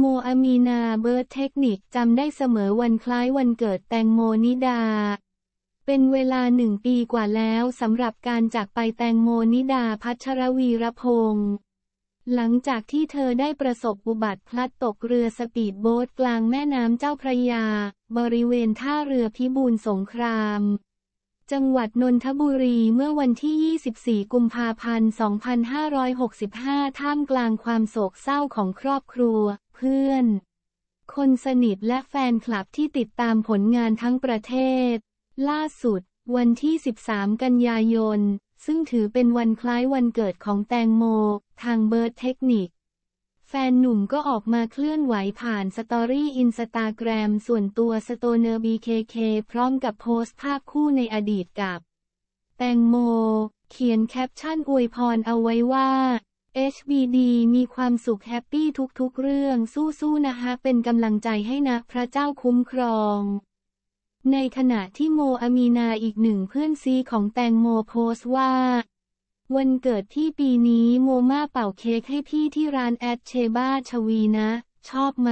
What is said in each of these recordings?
โมอามีนาเบิร์ดเทคนิคจำได้เสมอวันคล้ายวันเกิดแตงโมนิดา เป็นเวลาหนึ่งปีกว่าแล้ว สำหรับการจากไปแตงโมนิดาพัชรวีรพงศ์หลังจากที่เธอได้ประสบอุบัติพลัดตกเรือสปีดโบ๊ทกลางแม่น้ำเจ้าพระยา บริเวณท่าเรือพิบูลสงคราม จังหวัดนนทบุรีเมื่อวันที่ 24 กุมภาพันธ์2565 ท่ามกลางความโศกเศร้าของครอบครัวเพื่อน คนสนิทและแฟนคลับที่ติดตามผลงานทั้งประเทศ ล่าสุด วันที่ 13 กันยายน ซึ่งถือเป็นวันคล้ายวันเกิดของแตงโม ทางเบิร์ดเทคนิค แฟนหนุ่มก็ออกมาเคลื่อนไหวผ่านสตอรี่อินสตาแกรมส่วนตัวสโตเนอร์บีเคพร้อมกับโพสต์ภาพคู่ในอดีตกับแตงโม เขียนแคปชั่นอวยพรเอาไว้ว่า HBD มีความสุขแฮปปี้ทุก ๆ เรื่องสู้ๆนะคะเป็นกำลังใจให้นะ พระเจ้าคุ้มครอง ในขณะที่โมอามีนาอีกหนึ่งเพื่อนซีของแตงโมโพสต์ว่า วันเกิดที่ปีนี้โมมาเป่าเค้กให้พี่ที่ร้านแอดเชบ้าชวีนะ ชอบไหม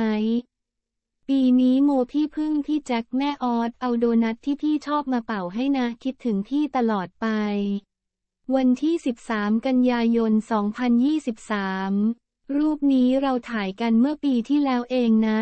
ปีนี้โมพี่พึ่งพี่แจ็คแม่ออสเอาโดนัทที่พี่ชอบมาเป่าให้นะคิดถึงพี่ตลอดไปวันที่ 13 กันยายน 2023 รูปนี้เราถ่ายกันเมื่อปีที่แล้วเองนะ